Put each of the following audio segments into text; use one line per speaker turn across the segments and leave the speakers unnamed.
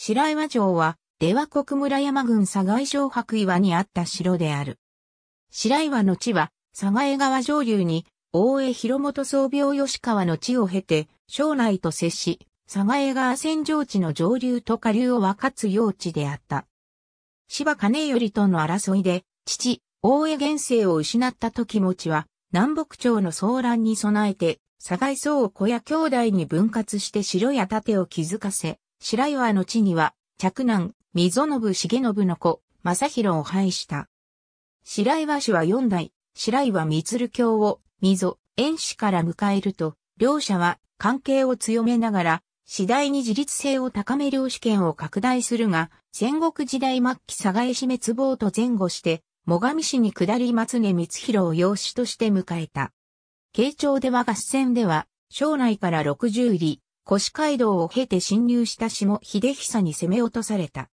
白岩城は、出羽国村山郡佐賀井城白岩にあった城である。白岩の地は、佐賀江川上流に、大江広元総病吉川の地を経て、庄内と接し、佐賀江川戦場地の上流と下流を分かつ用地であった。芝金頼との争いで、父、大江元政を失った時持ちは、南北朝の騒乱に備えて、佐賀井宗小屋兄弟に分割して城や盾を築かせ、白岩の地には、嫡男、溝信重信の子、正弘を配した。白岩氏は四代、白岩光教を、溝、縁氏から迎えると、両者は関係を強めながら、次第に自立性を高め領主権を拡大するが、戦国時代末期佐賀市滅亡と前後して、最上氏に下り松根光弘を養子として迎えた。慶長では合戦では、将来から60里、越街道を経て侵入した下秀久に攻め落とされた。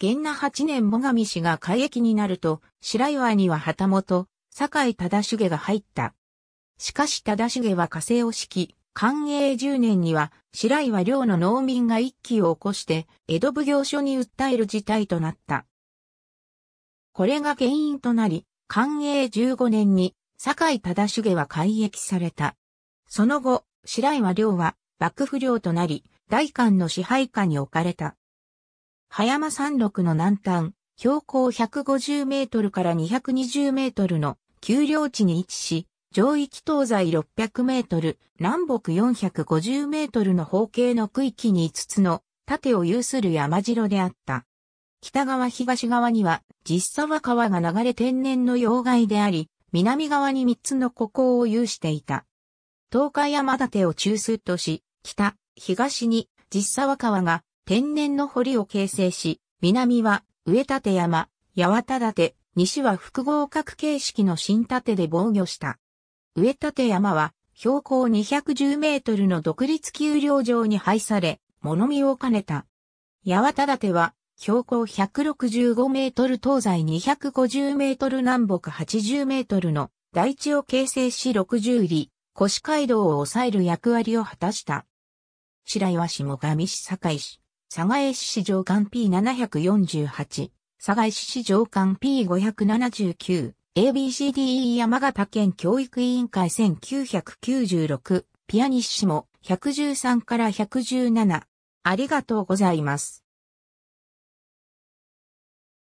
元那八年最上氏が改役になると、白岩には旗本、坂井忠重が入った。しかし忠重は火星を敷き、寛永十年には白岩領の農民が一揆を起こして、江戸奉行所に訴える事態となった。これが原因となり、寛永十五年に、坂井忠重は改役された。その後、白岩亮は、幕府領となり、大官の支配下に置かれた。葉山山麓の南端、標高150メートルから220メートルの丘陵地に位置し、上域東西600メートル、南北450メートルの方形の区域に5つの縦を有する山城であった。北側東側には実沢川が流れ天然の要害であり、南側に3つの孤高を有していた。東海山盾を中枢とし、北、東に実沢川が天然の堀を形成し、南は上立山、八幡立、西は複合格形式の新立で防御した。上立山は標高210メートルの独立丘陵上に配され、物見を兼ねた。八幡立は標高165メートル東西250メートル南北80メートルの大地を形成し60里、越街道を抑える役割を果たした。白岩市も上市堺市、佐賀市市場官 P748、佐賀市市場官 P579、ABCDE 山形県教育委員会1996、ピアニッシモ113から117。ありがとうございます。